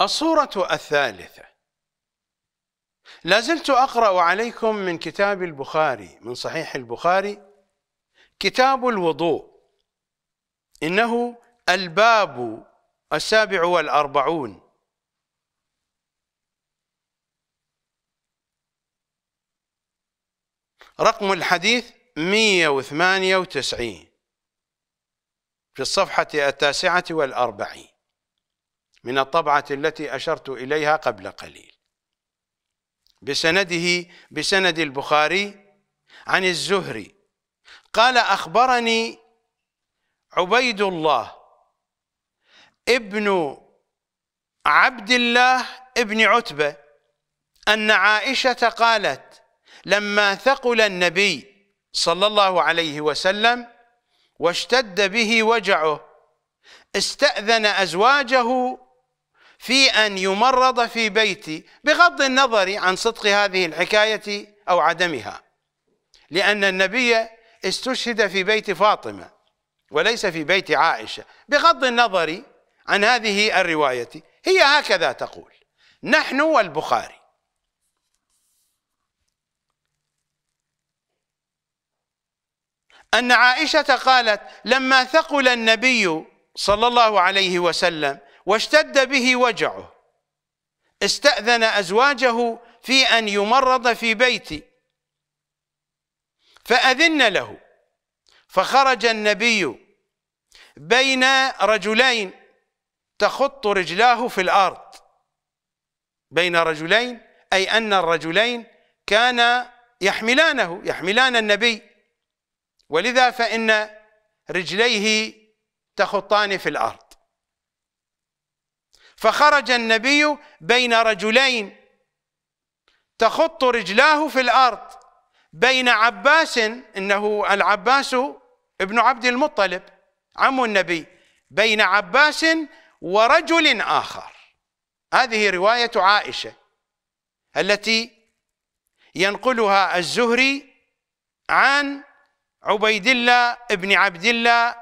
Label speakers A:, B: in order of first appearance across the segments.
A: الصورة الثالثة لازلت أقرأ عليكم من كتاب البخاري من صحيح البخاري كتاب الوضوء إنه الباب السابع والأربعون رقم الحديث 198 في الصفحة التاسعة والأربعين من الطبعة التي أشرت إليها قبل قليل بسنده بسند البخاري عن الزهري قال أخبرني عبيد الله ابن عبد الله ابن عتبة أن عائشة قالت لما ثقل النبي صلى الله عليه وسلم واشتد به وجعه استأذن أزواجه في أن يمرض في بيتي بغض النظر عن صدق هذه الحكاية أو عدمها لأن النبي استشهد في بيت فاطمة وليس في بيت عائشة بغض النظر عن هذه الرواية هي هكذا تقول نحن والبخاري أن عائشة قالت لما ثقل النبي صلى الله عليه وسلم واشتد به وجعه استأذن أزواجه في أن يمرض في بيتي فأذن له فخرج النبي بين رجلين تخط رجلاه في الأرض بين رجلين أي أن الرجلين كانا يحملانه يحملان النبي ولذا فإن رجليه تخطان في الأرض فخرج النبي بين رجلين تخط رجلاه في الارض بين عباس انه العباس ابن عبد المطلب عم النبي بين عباس ورجل اخر هذه روايه عائشه التي ينقلها الزهري عن عبيد الله بن عبد الله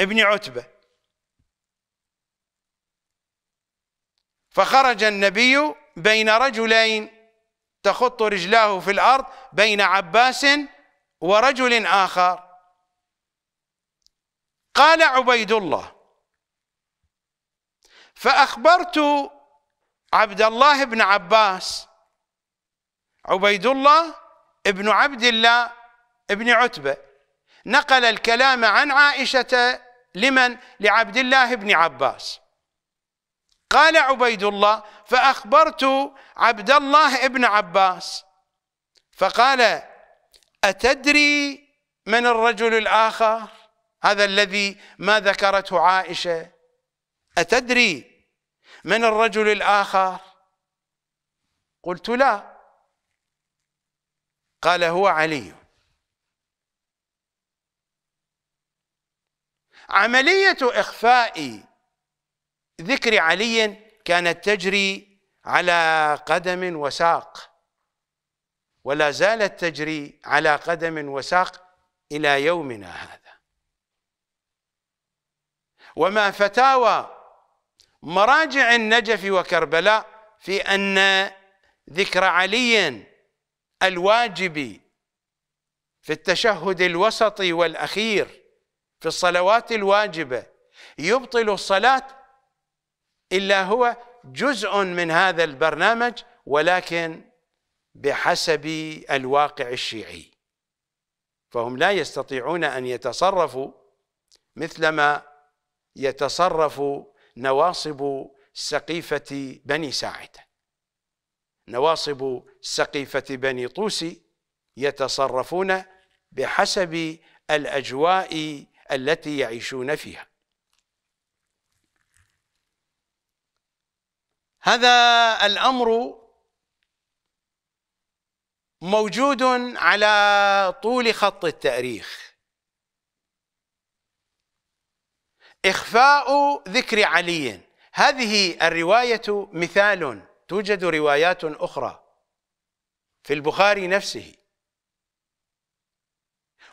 A: بن عتبه فخرج النبي بين رجلين تخط رجلاه في الأرض بين عباس ورجل آخر قال عبيد الله فأخبرت عبد الله بن عباس عبيد الله ابن عبد الله ابن عتبة نقل الكلام عن عائشة لمن لعبد الله بن عباس قال عبيد الله فأخبرت عبد الله ابن عباس فقال أتدري من الرجل الآخر هذا الذي ما ذكرته عائشة أتدري من الرجل الآخر قلت لا قال هو علي عملية إخفاء ذكر علي كانت تجري على قدم وساق ولا زالت تجري على قدم وساق إلى يومنا هذا وما فتاوى مراجع النجف وكربلاء في أن ذكر علي الواجب في التشهد الوسطي والأخير في الصلوات الواجبة يبطل الصلاة إلا هو جزء من هذا البرنامج ولكن بحسب الواقع الشيعي فهم لا يستطيعون أن يتصرفوا مثلما يتصرف نواصب سقيفة بني ساعدة نواصب سقيفة بني طوسي يتصرفون بحسب الأجواء التي يعيشون فيها هذا الامر موجود على طول خط التاريخ اخفاء ذكر علي هذه الروايه مثال توجد روايات اخرى في البخاري نفسه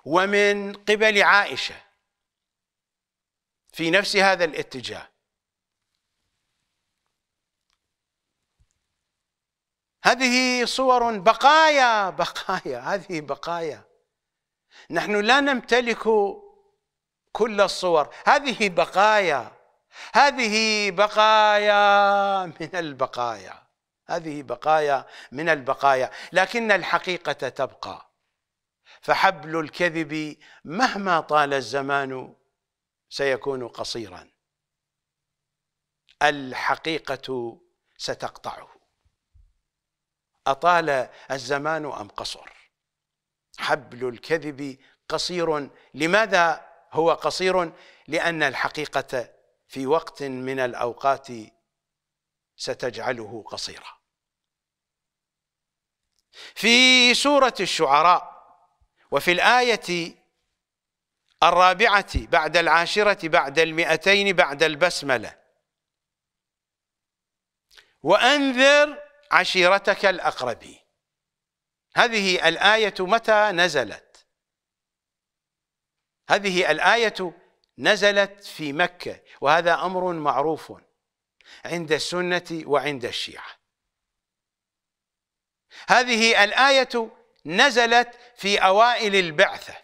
A: ومن قبل عائشه في نفس هذا الاتجاه هذه صور بقايا بقايا هذه بقايا نحن لا نمتلك كل الصور هذه بقايا هذه بقايا من البقايا هذه بقايا من البقايا لكن الحقيقة تبقى فحبل الكذب مهما طال الزمان سيكون قصيرا الحقيقة ستقطعه أطال الزمان أم قصر حبل الكذب قصير لماذا هو قصير لأن الحقيقة في وقت من الأوقات ستجعله قصيرا في سورة الشعراء وفي الآية الرابعة بعد العاشرة بعد المئتين بعد البسملة وأنذر عشيرتك الأقربين هذه الآية متى نزلت هذه الآية نزلت في مكة وهذا أمر معروف عند السنة وعند الشيعة هذه الآية نزلت في أوائل البعثة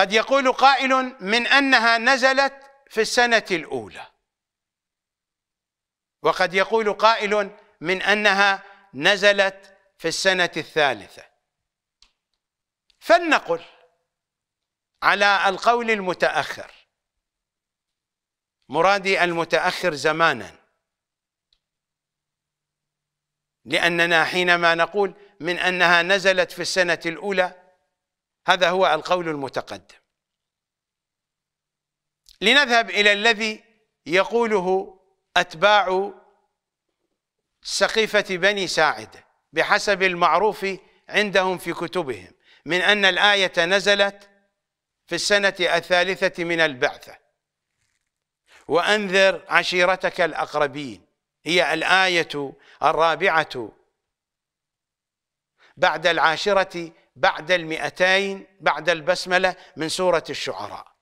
A: قد يقول قائل من أنها نزلت في السنة الأولى وقد يقول قائل من أنها نزلت في السنة الثالثة فلنقل على القول المتأخر مرادي المتأخر زمانا لأننا حينما نقول من أنها نزلت في السنة الأولى هذا هو القول المتقدم لنذهب إلى الذي يقوله أتباع سقيفة بني ساعدة بحسب المعروف عندهم في كتبهم من أن الآية نزلت في السنة الثالثة من البعثة وأنذر عشيرتك الأقربين هي الآية الرابعة بعد العاشرة بعد المئتين بعد البسملة من سورة الشعراء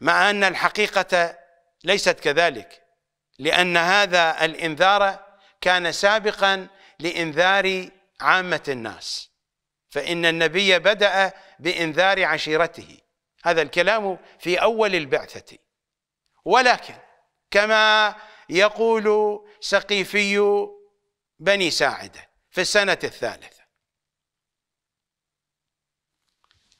A: مع أن الحقيقة ليست كذلك لأن هذا الإنذار كان سابقا لإنذار عامة الناس فإن النبي بدأ بإنذار عشيرته هذا الكلام في أول البعثة ولكن كما يقول سقيفي بني ساعده في السنة الثالثة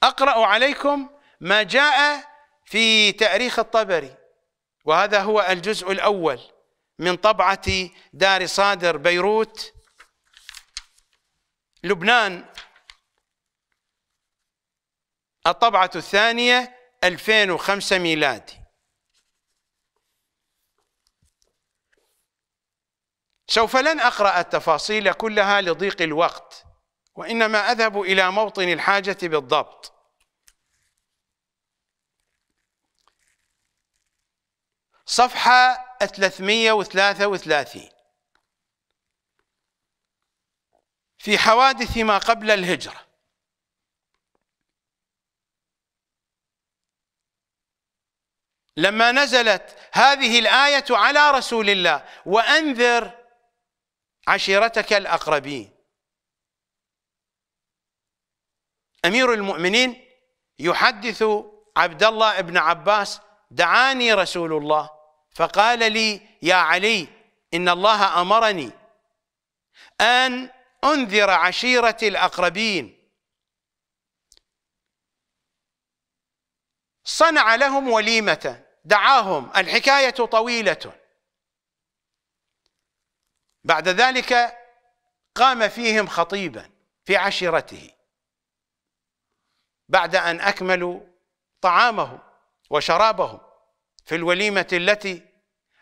A: أقرأ عليكم ما جاء في تاريخ الطبري وهذا هو الجزء الأول من طبعة دار صادر بيروت لبنان الطبعة الثانية 2005 ميلادي سوف لن أقرأ التفاصيل كلها لضيق الوقت وإنما أذهب إلى موطن الحاجة بالضبط صفحة 333 في حوادث ما قبل الهجرة لما نزلت هذه الآية على رسول الله وأنذر عشيرتك الأقربين أمير المؤمنين يحدث عبد الله بن عباس دعاني رسول الله فقال لي يا علي إن الله أمرني أن أنذر عشيرتي الأقربين صنع لهم وليمة دعاهم الحكاية طويلة بعد ذلك قام فيهم خطيبا في عشيرته بعد ان اكملوا طعامهم وشرابهم في الوليمه التي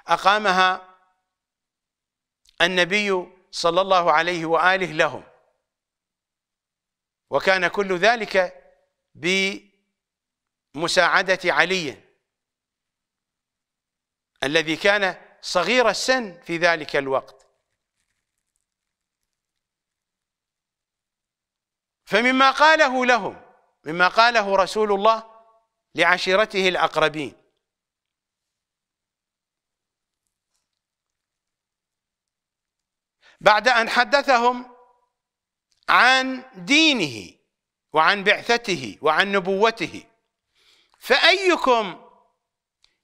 A: اقامها النبي صلى الله عليه واله لهم وكان كل ذلك بمساعده علي الذي كان صغير السن في ذلك الوقت فمما قاله لهم مما قاله رسول الله لعشيرته الأقربين بعد أن حدثهم عن دينه وعن بعثته وعن نبوته فأيكم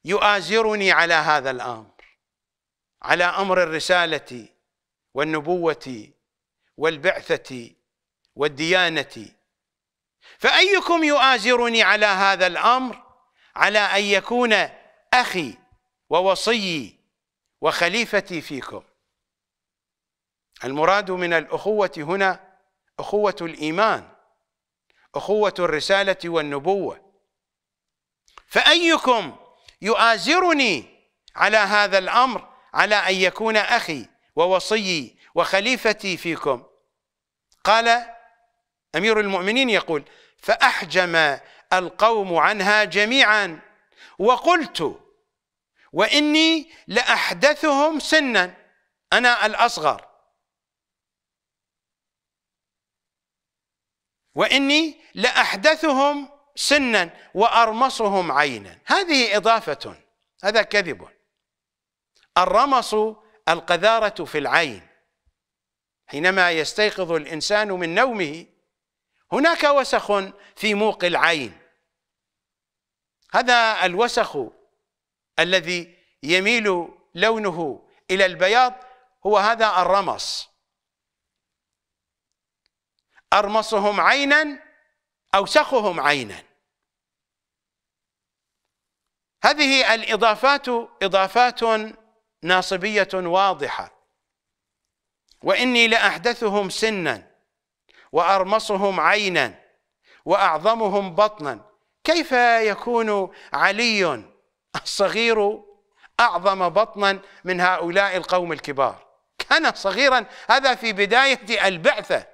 A: يؤازرني على هذا الأمر على أمر الرسالة والنبوة والبعثة والديانة فأيكم يؤازرني على هذا الأمر على أن يكون أخي ووصيي وخليفتي فيكم المراد من الأخوة هنا أخوة الإيمان أخوة الرسالة والنبوة فأيكم يؤازرني على هذا الأمر على أن يكون أخي ووصيي وخليفتي فيكم قال أمير المؤمنين يقول فأحجم القوم عنها جميعا وقلت وإني لأحدثهم سنا أنا الأصغر وإني لأحدثهم سنا وأرمصهم عينا هذه إضافة هذا كذب الرمص القذارة في العين حينما يستيقظ الإنسان من نومه هناك وسخ في موق العين هذا الوسخ الذي يميل لونه إلى البياض هو هذا الرمص أرمصهم عينا أوسخهم عينا هذه الإضافات إضافات ناصبية واضحة وإني لأحدثهم سنا وأرمصهم عينا وأعظمهم بطنا كيف يكون علي الصغير أعظم بطنا من هؤلاء القوم الكبار كان صغيرا هذا في بداية البعثة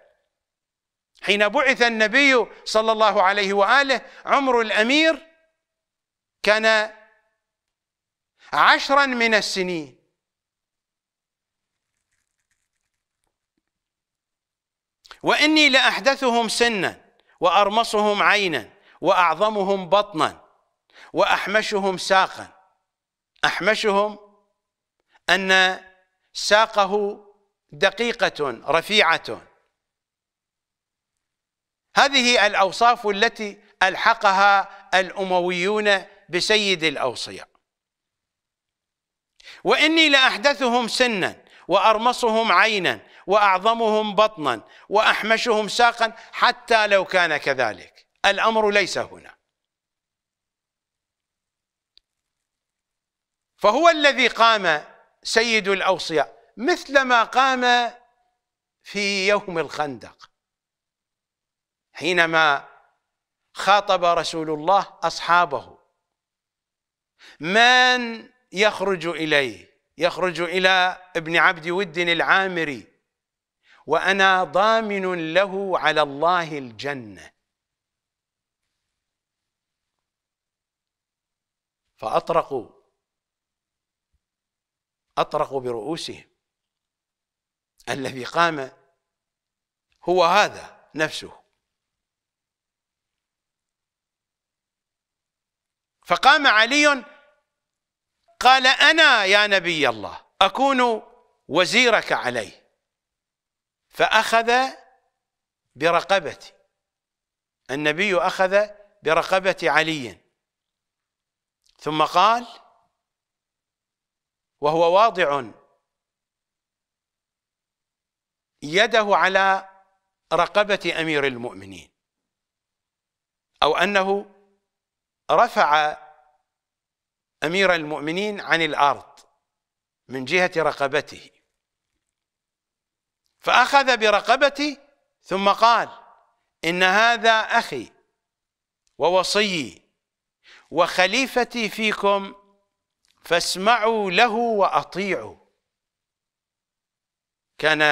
A: حين بعث النبي صلى الله عليه وآله عمر الأمير كان عشرا من السنين واني لاحدثهم سنا وارمصهم عينا واعظمهم بطنا واحمشهم ساقا احمشهم ان ساقه دقيقه رفيعه هذه الاوصاف التي الحقها الامويون بسيد الاوصياء واني لاحدثهم سنا وارمصهم عينا واعظمهم بطنا واحمشهم ساقا حتى لو كان كذلك الامر ليس هنا فهو الذي قام سيد الاوصياء مثل ما قام في يوم الخندق حينما خاطب رسول الله اصحابه من يخرج اليه يخرج الى ابن عبد ود العامري وأنا ضامن له على الله الجنة فأطرقوا أطرقوا برؤوسهم الذي قام هو هذا نفسه فقام علي قال أنا يا نبي الله أكون وزيرك عليه فأخذ برقبتي النبي أخذ برقبة علي ثم قال وهو واضع يده على رقبة أمير المؤمنين أو أنه رفع أمير المؤمنين عن الأرض من جهة رقبته فأخذ برقبتي ثم قال إن هذا أخي ووصيي وخليفتي فيكم فاسمعوا له وأطيعوا كان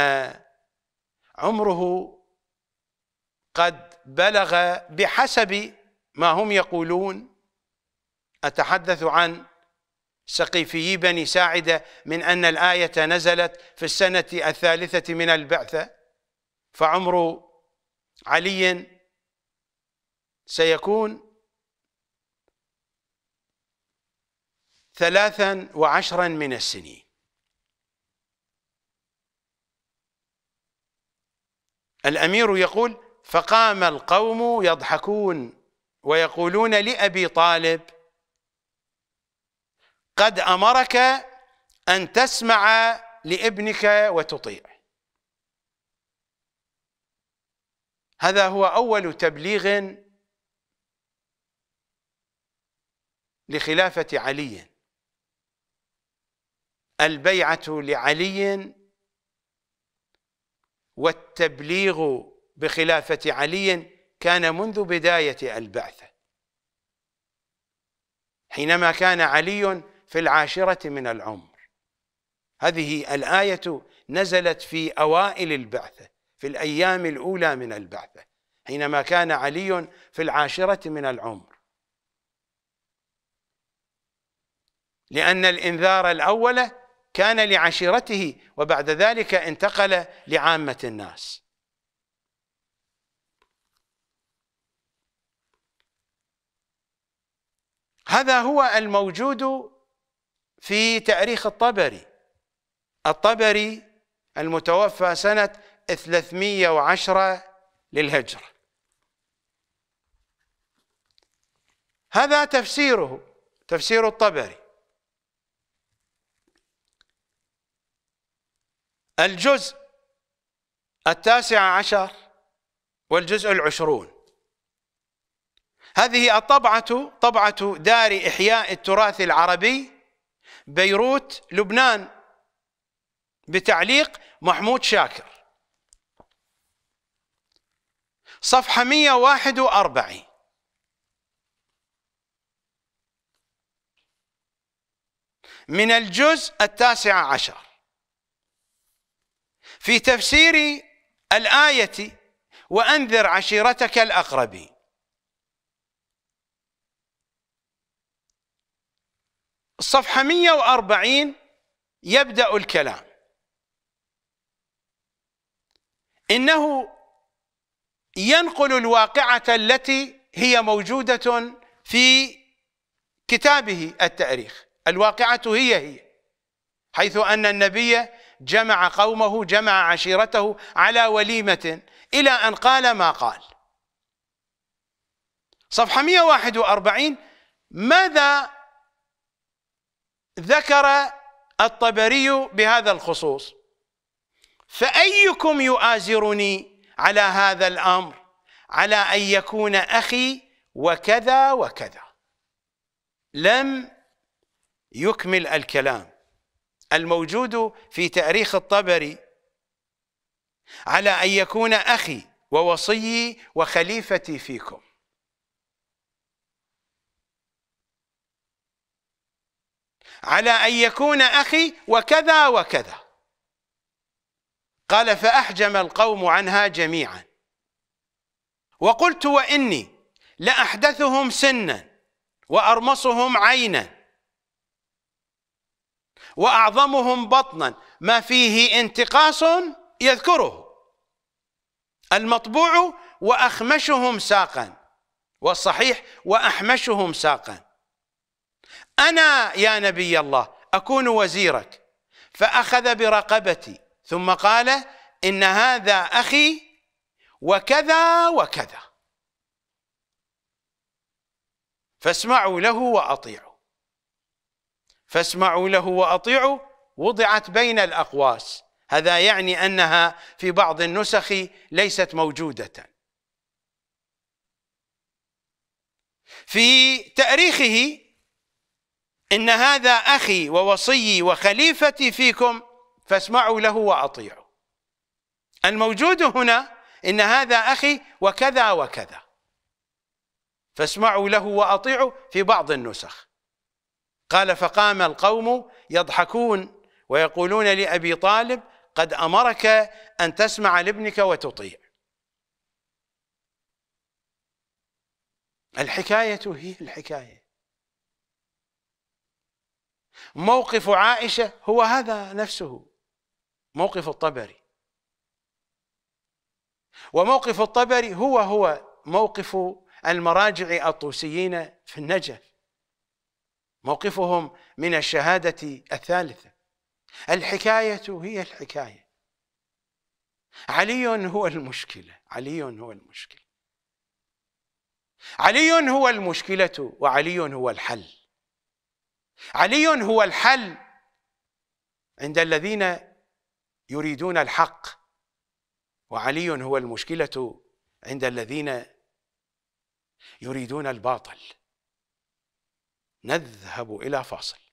A: عمره قد بلغ بحسب ما هم يقولون أتحدث عن سقيفي بني ساعدة من أن الآية نزلت في السنة الثالثة من البعثة فعمر علي سيكون ثلاثا وعشرا من السنين الأمير يقول فقام القوم يضحكون ويقولون لأبي طالب قد امرك ان تسمع لابنك وتطيع هذا هو اول تبليغ لخلافه علي البيعه لعلي والتبليغ بخلافه علي كان منذ بدايه البعثه حينما كان علي في العاشرة من العمر هذه الآية نزلت في أوائل البعثة في الأيام الأولى من البعثة حينما كان علي في العاشرة من العمر لأن الإنذار الأول كان لعشيرته وبعد ذلك انتقل لعامة الناس هذا هو الموجود في تاريخ الطبري الطبري المتوفى سنة 310 للهجرة هذا تفسيره تفسير الطبري الجزء التاسع عشر والجزء العشرون هذه الطبعة طبعة دار إحياء التراث العربي بيروت لبنان بتعليق محمود شاكر صفحة 141 من الجزء التاسع عشر في تفسير الآية وأنذر عشيرتك الأقربين الصفحة 140 يبدأ الكلام إنه ينقل الواقعة التي هي موجودة في كتابه التاريخ الواقعة هي هي حيث أن النبي جمع قومه جمع عشيرته على وليمة إلى أن قال ما قال صفحة 141 ماذا ذكر الطبري بهذا الخصوص فأيكم يؤازرني على هذا الأمر على أن يكون أخي وكذا وكذا لم يكمل الكلام الموجود في تاريخ الطبري على أن يكون أخي ووصيي وخليفتي فيكم على أن يكون أخي وكذا وكذا قال فأحجم القوم عنها جميعا وقلت وإني لأحدثهم سنا وأرمصهم عينا وأعظمهم بطنا ما فيه انتقاص يذكره المطبوع وأخمشهم ساقا والصحيح وأحمشهم ساقا أنا يا نبي الله أكون وزيرك فأخذ برقبتي ثم قال إن هذا أخي وكذا وكذا فاسمعوا له وأطيعوا فاسمعوا له وأطيعوا وضعت بين الأقواس هذا يعني أنها في بعض النسخ ليست موجودة في تأريخه إن هذا أخي ووصي وخليفتي فيكم فاسمعوا له وأطيعوا الموجود هنا إن هذا أخي وكذا وكذا فاسمعوا له وأطيعوا في بعض النسخ قال فقام القوم يضحكون ويقولون لأبي طالب قد أمرك أن تسمع لابنك وتطيع الحكاية هي الحكاية موقف عائشة هو هذا نفسه موقف الطبري وموقف الطبري هو هو موقف المراجع الطوسيين في النجف موقفهم من الشهادة الثالثة الحكاية هي الحكاية علي هو المشكلة علي هو المشكلة علي هو المشكلة وعلي هو الحل علي هو الحل عند الذين يريدون الحق وعلي هو المشكله عند الذين يريدون الباطل نذهب الى فاصل